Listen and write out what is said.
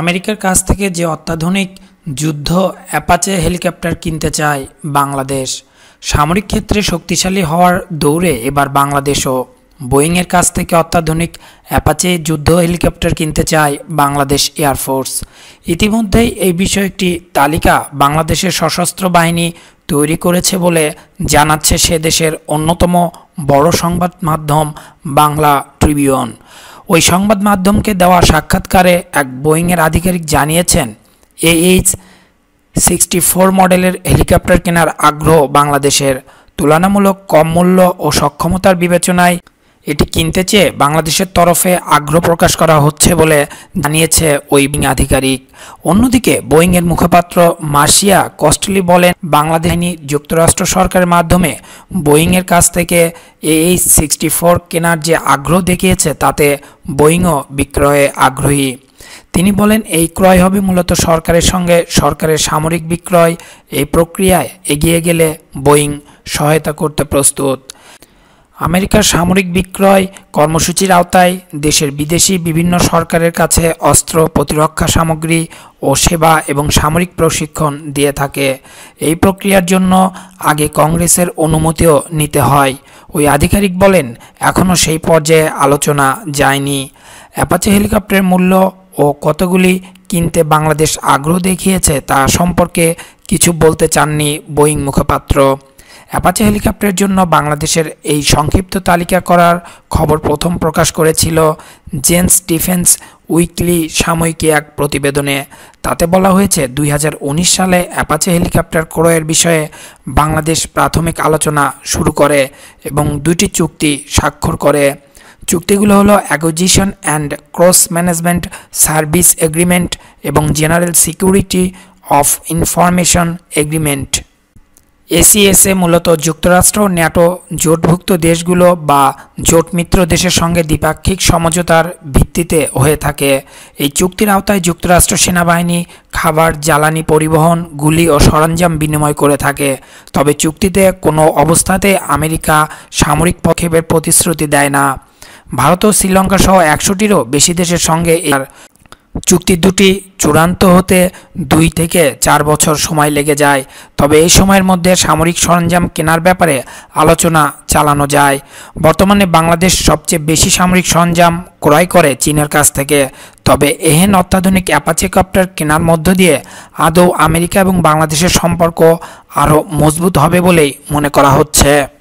আমেরিকার কাছ থেকে যে অত্যাধুনিক যুদ্ধ অ্যাপাচে হেলিকপ্টার কিনতে চায় বাংলাদেশ সামরিক ক্ষেত্রে শক্তিশালী হওয়ার দৌড়ে এবার বাংলাদেশও বোয়িংয়ের কাছ থেকে অত্যাধুনিক অ্যাপাচে যুদ্ধ হেলিকপ্টার কিনতে চায় বাংলাদেশ এয়ারফোর্স ইতিমধ্যেই এই বিষয়ে একটি তালিকা বাংলাদেশের সশস্ত্র বাহিনী তৈরি করেছে বলে জানাচ্ছে সে দেশের অন্যতম বড় সংবাদ মাধ্যম বাংলা ট্রিবিউন ওই সংবাদ মাধ্যমকে দেওয়া সাক্ষাৎকারে এক বোয়িংয়ের আধিকারিক জানিয়েছেন এ এইচ সিক্সটি ফোর মডেলের হেলিকপ্টার কেনার আগ্রহ বাংলাদেশের তুলনামূলক কম মূল্য ও সক্ষমতার বিবেচনায় এটি কিনতে চেয়ে বাংলাদেশের তরফে আগ্রহ প্রকাশ করা হচ্ছে বলে জানিয়েছে ওই বিং আধিকারিক অন্যদিকে বোয়িংয়ের মুখপাত্র মার্শিয়া কস্টলি বলেন বাংলাদেশী যুক্তরাষ্ট্র সরকারের মাধ্যমে বোয়িংয়ের কাছ থেকে এইচ সিক্সটি ফোর কেনার যে আগ্রহ দেখিয়েছে তাতে বোয়িংও বিক্রয়ে আগ্রহী তিনি বলেন এই ক্রয় হবে মূলত সরকারের সঙ্গে সরকারের সামরিক বিক্রয় এই প্রক্রিয়ায় এগিয়ে গেলে বোয়িং সহায়তা করতে প্রস্তুত আমেরিকার সামরিক বিক্রয় কর্মসূচির আওতায় দেশের বিদেশি বিভিন্ন সরকারের কাছে অস্ত্র প্রতিরক্ষা সামগ্রী ও সেবা এবং সামরিক প্রশিক্ষণ দিয়ে থাকে এই প্রক্রিয়ার জন্য আগে কংগ্রেসের অনুমতিও নিতে হয় ওই আধিকারিক বলেন এখনও সেই পর্যায়ে আলোচনা যায়নি অ্যাপাচে হেলিকপ্টারের মূল্য ও কতগুলি কিনতে বাংলাদেশ আগ্রহ দেখিয়েছে তা সম্পর্কে কিছু বলতে চাননি বোয়িং মুখপাত্র অ্যাপাচে হেলিকপ্টারের জন্য বাংলাদেশের এই সংক্ষিপ্ত তালিকা করার খবর প্রথম প্রকাশ করেছিল জেন্স ডিফেন্স উইকলি সাময়িকী এক প্রতিবেদনে তাতে বলা হয়েছে দুই সালে অ্যাপাচে হেলিকপ্টার ক্রয়ের বিষয়ে বাংলাদেশ প্রাথমিক আলোচনা শুরু করে এবং দুটি চুক্তি স্বাক্ষর করে চুক্তিগুলো হলো acquisition and cross management service agreement এবং general security of information agreement ACSA মূলত যুক্তরাষ্ট্র ন্যাটো জোটভুক্ত দেশগুলো বা জোটমিত্র দেশের সঙ্গে দ্বিপাক্ষিক সমঝোতার ভিত্তিতে হয়ে থাকে এই চুক্তির আওতায় যুক্তরাষ্ট্র সেনাবাহিনী খাবার জ্বালানি পরিবহন গুলি ও সরঞ্জাম বিনিময় করে থাকে তবে চুক্তিতে কোনো অবস্থাতে আমেরিকা সামরিক পক্ষেপের প্রতিশ্রুতি দেয় না ভারত ও শ্রীলঙ্কা সহ একশোটিরও বেশি দেশের সঙ্গে এর চুক্তি দুটি চূড়ান্ত হতে দুই থেকে চার বছর সময় লেগে যায় তবে এই সময়ের মধ্যে সামরিক সরঞ্জাম কেনার ব্যাপারে আলোচনা চালানো যায় বর্তমানে বাংলাদেশ সবচেয়ে বেশি সামরিক সরঞ্জাম ক্রয় করে চীনের কাছ থেকে তবে এহেন অত্যাধুনিক অ্যাপাচে কপ্টার কেনার মধ্য দিয়ে আদৌ আমেরিকা এবং বাংলাদেশের সম্পর্ক আরও মজবুত হবে বলেই মনে করা হচ্ছে